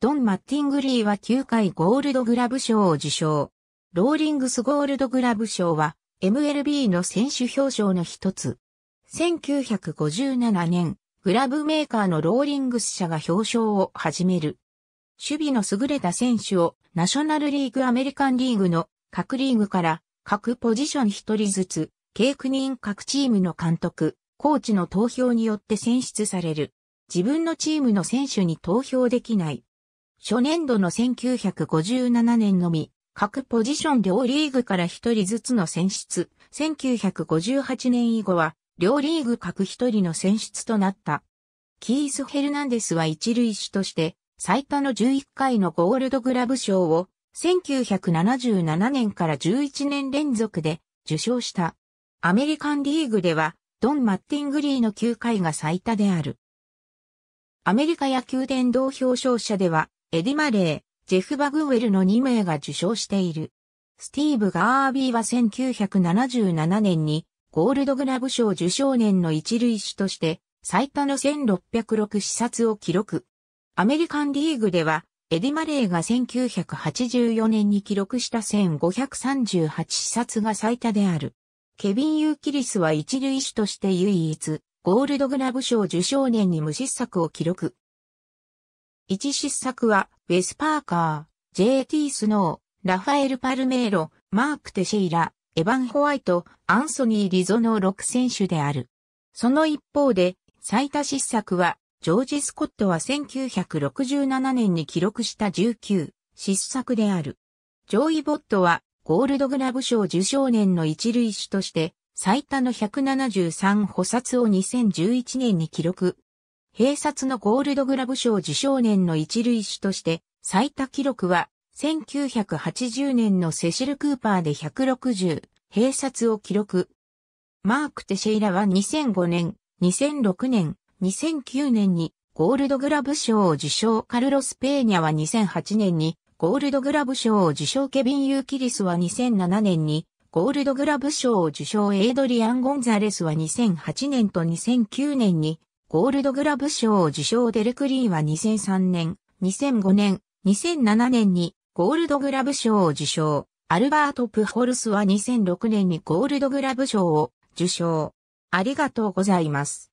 ドン・マッティングリーは9回ゴールドグラブ賞を受賞。ローリングスゴールドグラブ賞は MLB の選手表彰の一つ。1957年、グラブメーカーのローリングス社が表彰を始める。守備の優れた選手をナショナルリーグアメリカンリーグの各リーグから各ポジション一人ずつ、計9人各チームの監督、コーチの投票によって選出される。自分のチームの選手に投票できない初年度の1957年のみ、各ポジション両リーグから一人ずつの選出、1958年以後は、両リーグ各一人の選出となった。キース・ヘルナンデスは一塁手として、最多の11回のゴールドグラブ賞を、1977年から11年連続で受賞した。アメリカンリーグでは、ドン・マッティングリーの9回が最多である。アメリカ野球伝堂表彰者では、エディ・マレー、ジェフ・バグウェルの2名が受賞している。スティーブ・ガービーは1977年にゴールドグラブ賞受賞年の一塁手として最多の1606視察を記録。アメリカンリーグではエディ・マレーが1984年に記録した1538視察が最多である。ケビン・ユーキリスは一塁手として唯一ゴールドグラブ賞受賞年に無失策を記録。一失策は、ウェス・パーカー、J.T. スノー、ラファエル・パルメーロ、マーク・テシーラ、エヴァン・ホワイト、アンソニー・リゾの6選手である。その一方で、最多失策は、ジョージ・スコットは1967年に記録した19失策である。ジョイ・ボットは、ゴールドグラブ賞受賞年の一類種として、最多の173補殺を2011年に記録警察のゴールドグラブ賞受賞年の一類種として、最多記録は、1980年のセシル・クーパーで160、併殺を記録。マーク・テシェイラは2005年、2006年、2009年にゴールドグラブ賞を受賞。カルロス・ペーニャは2008年にゴールドグラブ賞を受賞。ケビン・ユーキリスは2007年にゴールドグラブ賞を受賞。エイドリアン・ゴンザレスは2008年と2009年にゴールドグラブ賞を受賞デルクリーは2003年、2005年、2007年にゴールドグラブ賞を受賞。アルバート・プホルスは2006年にゴールドグラブ賞を受賞。ありがとうございます。